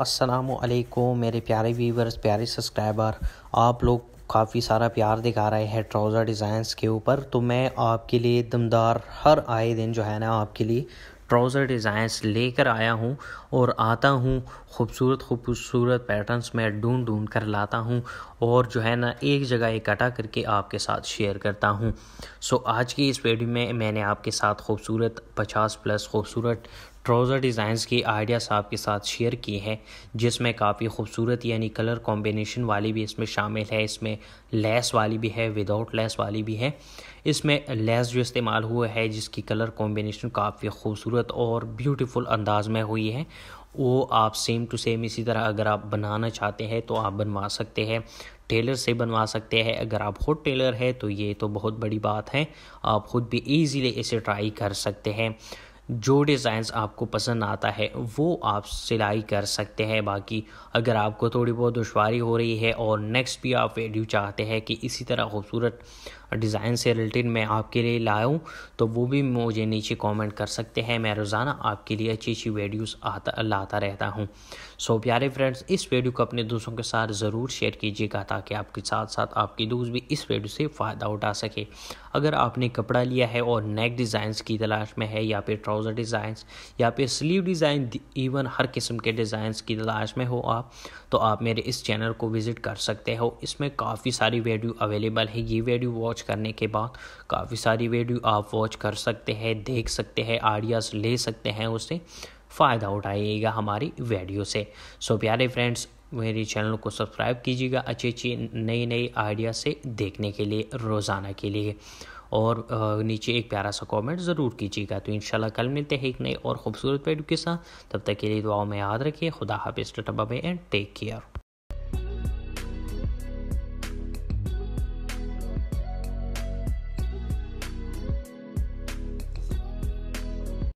वालेकुम मेरे प्यारे व्यूवर्स प्यारे सब्सक्राइबर आप लोग काफ़ी सारा प्यार दिखा रहे हैं ट्राउज़र डिज़ाइंस के ऊपर तो मैं आपके लिए दमदार हर आए दिन जो है ना आपके लिए ट्राउज़र डिज़ाइंस लेकर आया हूँ और आता हूँ खूबसूरत खूबसूरत पैटर्न्स में ढूंढ ढूंढ कर लाता हूँ और जो है ना एक जगह इकट्ठा करके आपके साथ शेयर करता हूँ सो आज की इस वीडियो में मैंने आपके साथ खूबसूरत 50 प्लस खूबसूरत ट्राउज़र डिज़ाइंस की आइडियाज़ आपके साथ शेयर की हैं जिसमें काफ़ी खूबसूरत यानी कलर कॉम्बिनेशन वाली भी इसमें शामिल है इसमें लेस वाली भी है विदाउट लेस वाली भी है इसमें लेस जो इस्तेमाल हुआ है जिसकी कलर कॉम्बिनेशन काफ़ी खूबसूरत और ब्यूटीफुल अंदाज में हुई है वो आप सेम टू सेम इसी तरह अगर आप बनाना चाहते हैं तो आप बनवा सकते हैं टेलर से बनवा सकते हैं अगर आप खुद टेलर है तो ये तो बहुत बड़ी बात है आप ख़ुद भी ईजीली इसे ट्राई कर सकते हैं जो डिज़ाइंस आपको पसंद आता है वो आप सिलाई कर सकते हैं बाकी अगर आपको थोड़ी बहुत दुशारी हो रही है और नेक्स्ट भी आप वीडियो चाहते हैं कि इसी तरह खूबसूरत डिज़ाइन से रिलेटेड मैं आपके लिए लाऊं तो वो भी मुझे नीचे कमेंट कर सकते हैं मैं रोज़ाना आपके लिए अच्छी अच्छी वीडियोस आता लाता रहता हूं सो so, प्यारे फ्रेंड्स इस वीडियो को अपने दोस्तों के साथ ज़रूर शेयर कीजिएगा ताकि आपके साथ साथ आपके दोस्त भी इस वीडियो से फ़ायदा उठा सके अगर आपने कपड़ा लिया है और नेक डिज़ाइंस की तलाश में है या फिर ट्राउज़र डिज़ाइंस या फिर स्लीव डिज़ाइन इवन हर किस्म के डिज़ाइंस की तलाश में हो आप तो आप मेरे इस चैनल को विज़िट कर सकते हो इसमें काफ़ी सारी वीडियो अवेलेबल है ये वीडियो वॉच करने के बाद काफ़ी सारी वीडियो आप वॉच कर सकते हैं देख सकते हैं आइडियाज़ ले सकते हैं उससे फ़ायदा उठाइएगा हमारी वीडियो से सो प्यारे फ्रेंड्स मेरे चैनल को सब्सक्राइब कीजिएगा अच्छी अच्छी नई नई आइडिया से देखने के लिए रोज़ाना के लिए और नीचे एक प्यारा सा कमेंट ज़रूर कीजिएगा तो इंशाल्लाह कल मिलते हैं एक नए और खूबसूरत वीडियो के साथ तब तक के लिए दुआओं में याद रखिए खुदा हाफिज़ टबा में एंड टेक केयर